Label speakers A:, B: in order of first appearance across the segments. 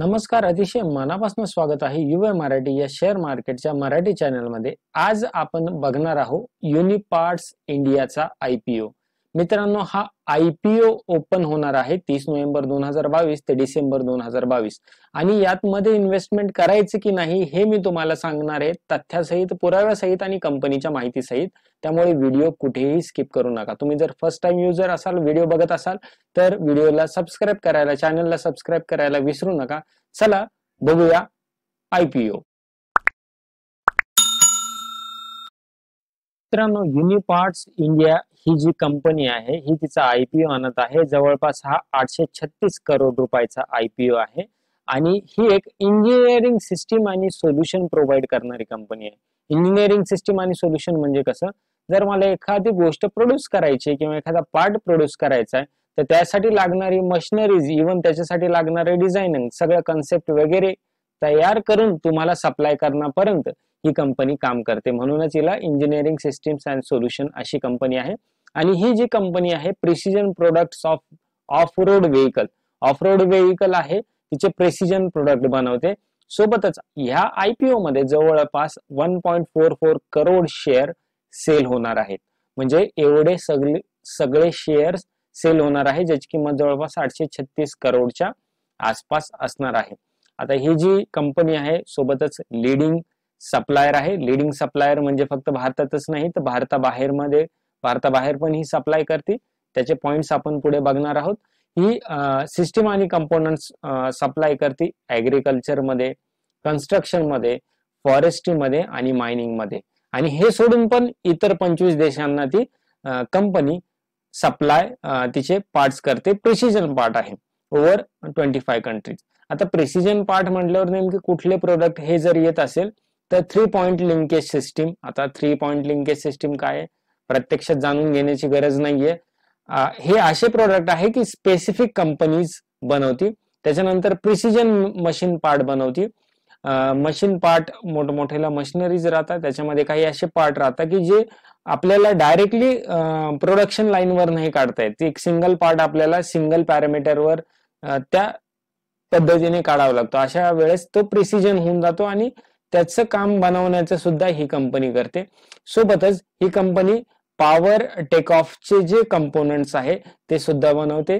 A: नमस्कार अतिशय मनापासून स्वागत आहे युवे मराठी या शेअर मार्केटच्या मराठी चॅनलमध्ये आज आपण बघणार आहोत युनिपार्ट्स इंडियाचा आयपीओ मित्रांनो हा आयपीओ ओपन होणार आहे तीस नोव्हेंबर दोन हजार बावीस ते डिसेंबर दोन हजार बावीस आणि यात मध्ये इन्व्हेस्टमेंट करायचं की नाही हे मी तुम्हाला सांगणार आहे तथ्यासहित पुराव्यासहित आणि कंपनीच्या माहितीसहित त्यामुळे व्हिडिओ कुठेही स्किप करू नका तुम्ही जर फर्स्ट टाइम युजर असाल व्हिडिओ बघत असाल तर व्हिडिओला सबस्क्राईब करायला चॅनलला सबस्क्राईब करायला विसरू नका चला बघूया आयपीओ मित्रांनो युनिपार्ट्स इंडिया ही जी कंपनी आहे ही तिचा आयपीओ आणत आहे जवळपास हा आठशे छत्तीस करोड रुपयाचा आयपीओ आहे आणि ही एक इंजिनिअरिंग सिस्टीम आणि सोल्युशन प्रोव्हाइड करणारी कंपनी आहे इंजिनिअरिंग सिस्टीम आणि सोल्युशन म्हणजे कसं जर मला एखादी गोष्ट प्रोड्यूस करायची किंवा एखादा पार्ट प्रोड्यूस करायचा आहे तर त्यासाठी लागणारी मशिनरीज इव्हन त्याच्यासाठी लागणारे डिझायनिंग सगळं कन्सेप्ट वगैरे तयार करून तुम्हाला सप्लाय करण्यापर्यंत ही कंपनी काम करते म्हणूनच हिला इंजिनिअरिंग सिस्टीम्स अँड सोल्युशन अशी कंपनी आहे आणि ही जी कंपनी आहे precision products of off road vehicle off road vehicle आहे तिचे प्रेसिजन प्रोडक्ट बनवते सोबतच ह्या आयपीओ मध्ये जवळपास one point four four crore share sale होणार आहेत म्हणजे एवढे सगळे सगळे शेअर्स सेल होणार आहे ज्याची किंमत जवळपास आठशे छत्तीस करोडच्या आसपास असणार आहे आता ही जी कंपनी आहे सोबतच लिडिंग सप्लायर आहे लिडिंग सप्लायर म्हणजे फक्त भारतातच नाही तर भारताबाहेर मध्ये भारताबाहेर पण ही सप्लाय करते त्याचे पॉइंट्स आपण पुढे बघणार आहोत ही सिस्टीम आणि कंपोनंट्स सप्लाय करते ऍग्रिकल्चर मध्ये कन्स्ट्रक्शन मध्ये फॉरेस्ट्रीमध्ये आणि मायनिंग मध्ये आणि हे सोडून पण इतर पंचवीस देशांना ती कंपनी सप्लाय तिचे पार्ट्स करते प्रेसिजन पार्ट आहे ओव्हर ट्वेंटी फाय कंट्रीज आता प्रेसिजन पार्ट म्हटल्यावर नेमके कुठले प्रोडक्ट हे जर येत असेल तर थ्री पॉइंट लिंकेज सिस्टीम आता थ्री पॉइंट लिंकेज सिस्टीम काय प्रत्यक्ष प्रत्यक्षात जाणून घेण्याची गरज नाहीये हे असे प्रोडक्ट आहे की स्पेसिफिक कंपनीज बनवती त्याच्यानंतर प्रिसिजन मशीन पार्ट बनवती मशीन पार्ट मोठमोठेला मशिनरीज राहतात त्याच्यामध्ये काही असे पार्ट राहतात की जे आपल्याला डायरेक्टली प्रोडक्शन लाईनवर नाही काढता येत एक सिंगल पार्ट आपल्याला सिंगल पॅरामीटरवर त्या पद्धतीने काढावा लागतो अशा वेळेस तो प्रिसिजन होऊन जातो आणि त्याचं काम बनवण्याचं सुद्धा ही कंपनी करते सोबतच ही कंपनी पॉवर टेक ऑफचे जे कंपोनंट्स आहे ते सुद्धा बनवते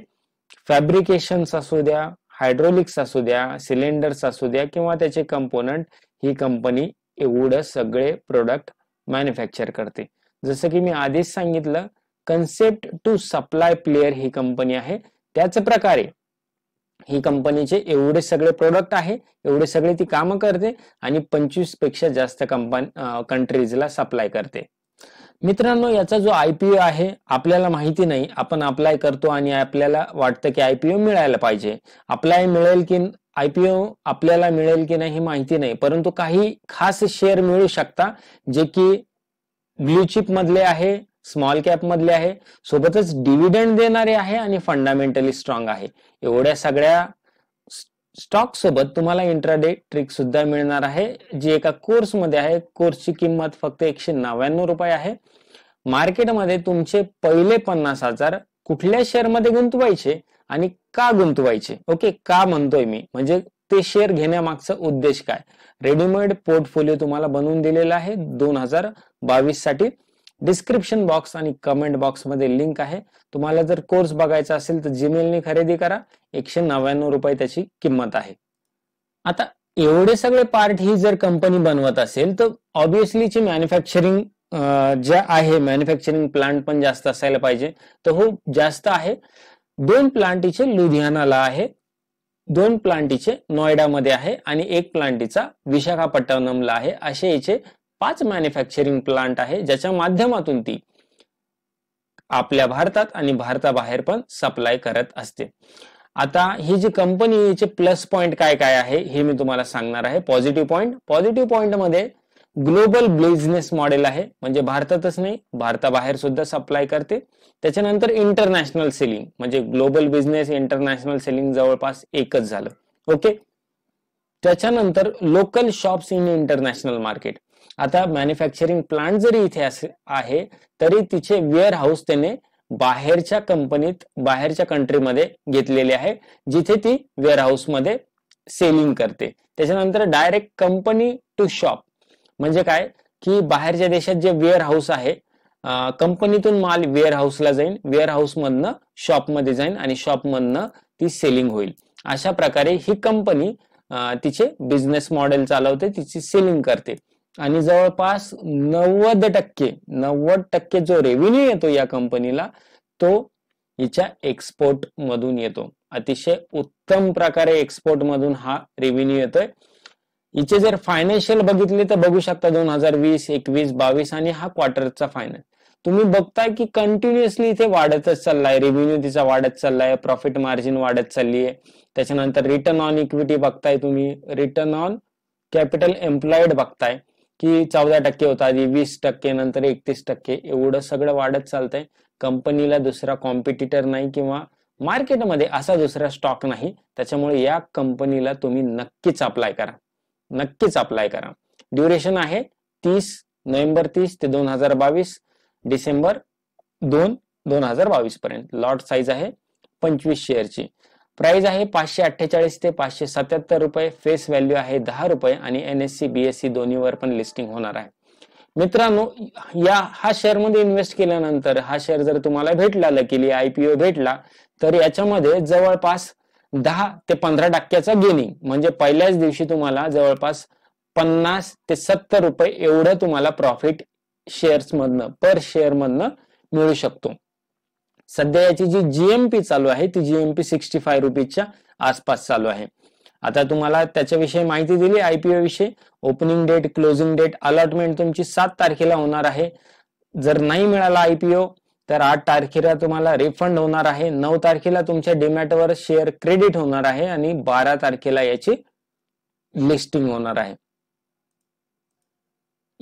A: फॅब्रिकेशन्स असू द्या हायड्रोलिक्स असू द्या सिलेंडर्स असू द्या किंवा त्याचे कंपोनंट ही कंपनी एवढं सगळे प्रोडक्ट मॅन्युफॅक्चर करते जसं की मी आधीच सांगितलं कन्सेप्ट टू सप्लाय प्लेयर ही कंपनी आहे त्याच प्रकारे ही कंपनीचे एवढे सगळे प्रोडक्ट आहे एवढे सगळे ती काम करते आणि पंचवीस पेक्षा जास्त कंपनी कंट्रीजला सप्लाय करते मित्रांनो याचा जो आयपीओ आहे आपल्याला माहिती नाही आपण अप्लाय करतो आणि आपल्याला वाटतं की आयपीओ मिळायला पाहिजे अप्लाय मिळेल की आयपीओ आपल्याला मिळेल की नाही माहिती नाही परंतु काही खास शेअर मिळू शकता जे की चिप मधले आहे स्मॉल कॅप मधले आहे सोबतच डिव्हिडंड देणारे आहे आणि फंडामेंटली स्ट्रॉंग आहे एवढ्या सगळ्या स्टॉक सोबत तुम्हाला इंट्राडे ट्रिक सुद्धा मिळणार आहे जी एका कोर्स मध्ये आहे कोर्सची किंमत फक्त एकशे नव्याण्णव रुपये आहे मार्केटमध्ये तुमचे पहिले पन्नास हजार कुठल्या शेअर मध्ये गुंतवायचे आणि का गुंतवायचे ओके का म्हणतोय मी म्हणजे ते शेअर घेण्यामागचा उद्देश काय रेडीमेड पोर्टफोलिओ तुम्हाला बनवून दिलेला आहे दोन हजार बावीस साठी डिस्क्रिप्शन बॉक्स आणि कमेंट बॉक्स मध्ये लिंक आहे तुम्हाला जर कोर्स बघायचा असेल तर जीमेलने खरेदी करा एकशे नव्याण्णव रुपये त्याची किंमत आहे आता एवढे सगळे पार्ट ही जर कंपनी बनवत असेल तर जी मॅन्युफॅक्चरिंग जे आहे मॅन्युफॅक्चरिंग प्लांट पण जास्त असायला पाहिजे तर हो जास्त आहे दोन प्लांटीचे लुधियानाला आहे दोन प्लांटीचे नोएडामध्ये आहे आणि एक प्लांटीचा विशाखापट्टणमला आहे असे याचे पाच मॅन्युफॅक्चरिंग प्लांट आहे ज्याच्या माध्यमातून ती आपल्या भारतात आणि भारताबाहेर पण सप्लाय करत असते आता ही जी कंपनीचे प्लस पॉइंट काय काय आहे हे मी तुम्हाला सांगणार आहे पॉझिटिव्ह पॉईंट पॉझिटिव्ह मध्ये ग्लोबल बिझनेस मॉडेल आहे म्हणजे भारतातच नाही भारताबाहेर सुद्धा सप्लाय करते त्याच्यानंतर इंटरनॅशनल सेलिंग म्हणजे ग्लोबल बिझनेस इंटरनॅशनल सेलिंग जवळपास एकच झालं ओके त्याच्यानंतर local shops in international market आता मॅन्युफॅक्चरिंग प्लांट जरी इथे आहे तरी तिचे वेअर हाऊस त्याने बाहेरच्या कंपनीत बाहेरच्या कंट्रीमध्ये घेतलेले आहे जिथे ती वेअर मध्ये सेलिंग करते त्याच्यानंतर डायरेक्ट कंपनी टू शॉप म्हणजे काय की बाहेरच्या देशात जे वेअर हाऊस आहे कंपनीतून माल वेअर हाऊसला जाईल वेअर शॉप मध्ये जाईल आणि शॉपमधनं ती सेलिंग होईल अशा प्रकारे ही कंपनी तिचे बिझनेस मॉडेल चालवते तिची सेलिंग करते आणि जवळपास नव्वद टक्के नव्वद टक्के जो रेव्हेन्यू येतो या कंपनीला तो हिच्या एक्सपोर्ट मधून येतो अतिशय उत्तम प्रकारे एक्सपोर्ट मधून हा रेव्हेन्यू येतोय हिचे जर फायनान्शियल बघितले तर बघू शकता दोन हजार वीस एकवीस बावीस आणि हा क्वार्टरचा फायनान्स तुम्ही बघताय की कंटिन्युअसली इथे वाढतच चाललाय रेव्हेन्यू तिचा वाढत चाललाय प्रॉफिट मार्जिन वाढत चालली आहे त्याच्यानंतर रिटर्न ऑन इक्विटी बघताय तुम्ही रिटर्न ऑन कॅपिटल एम्प्लॉइड बघताय की चौदा टक्के होता आधी वीस टक्के नंतर एकतीस टक्के एवढं सगळं वाढत चालतंय कंपनीला दुसरा कॉम्पिटिटर नाही किंवा मार्केटमध्ये असा दुसरा स्टॉक नाही त्याच्यामुळे या कंपनीला तुम्ही नक्कीच अप्लाय करा नक्कीच अप्लाय करा ड्युरेशन आहे तीस नोव्हेंबर तीस ते दोन हजार बावीस डिसेंबर दोन दोन हजार बावीस पर्यंत लॉट साईज आहे पंचवीस शेअरची प्राइस आहे पाचशे अठ्ठेचाळीस ते पाचशे सत्याहत्तर रुपये फेस व्हॅल्यू आहे दहा रुपये आणि एन एस बीएससी दोन्हीवर पण लिस्टिंग होणार आहे मित्रांनो या हा मध्ये इन्व्हेस्ट केल्यानंतर हा शेअर जर तुम्हाला भेटला लकीली आयपीओ भेटला तर याच्यामध्ये जवळपास दहा ते पंधरा टक्क्याचा गेनिंग म्हणजे पहिल्याच दिवशी तुम्हाला जवळपास पन्नास ते सत्तर रुपये एवढं तुम्हाला प्रॉफिट शेअर्स मधनं पर शेअर मधनं मिळू शकतो सध्या याची जी जीएमपी चालू आहे ती जीएमपी सिक्स्टी फाय रुपीजच्या आसपास चालू आहे आता तुम्हाला त्याच्याविषयी माहिती दिली आयपीओ विषयी opening date closing date allotment तुमची सात तारखेला होणार आहे जर नाही मिळाला आयपीओ तर आठ तारखेला तुम्हाला रिफंड होणार आहे नऊ तारखेला तुमच्या डीमॅटवर शेअर क्रेडिट होणार आहे आणि बारा तारखेला याची लिस्टिंग होणार आहे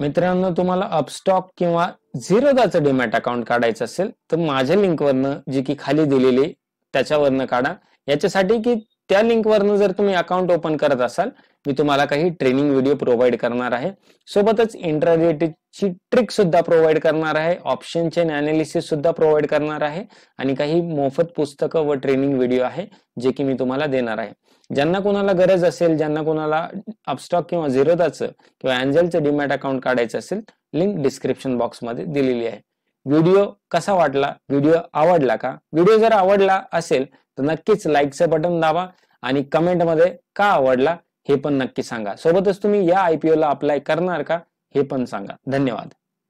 A: मित्रांनो तुम्हाला अपस्टॉक किंवा झिरोदाचं डीमॅट अकाउंट काढायचं असेल तर माझ्या लिंकवरनं जी की खाली दिलेली त्याच्यावरनं काढा याच्यासाठी की त्या लिंकवरनं जर तुम्ही अकाउंट ओपन करत असाल मी तुम्हाला काही ट्रेनिंग व्हिडिओ प्रोव्हाइड करणार आहे सोबतच इंट्राडेटची ट्रिक सुद्धा प्रोव्हाइड करणार आहे ऑप्शन चेन अनालिसिस सुद्धा प्रोव्हाइड करणार आहे आणि काही मोफत पुस्तकं व ट्रेनिंग व्हिडिओ आहे जे की मी तुम्हाला देणार आहे ज्यांना कोणाला गरज असेल ज्यांना कोणाला अपस्टॉक किंवा झिरोदाचं किंवा अँजलचं डीमॅट अकाउंट काढायचं असेल लिंक डिस्क्रिप्शन बॉक्समध्ये दिलेली आहे व्हिडिओ कसा वाटला व्हिडिओ आवडला का व्हिडिओ जर आवडला असेल तर नक्कीच लाईकचं बटन दाबा आणि कमेंटमध्ये का आवडला हे पण नक्की सांगा सोबतच तुम्ही या आयपीओला अप्लाय करणार का हे पण सांगा धन्यवाद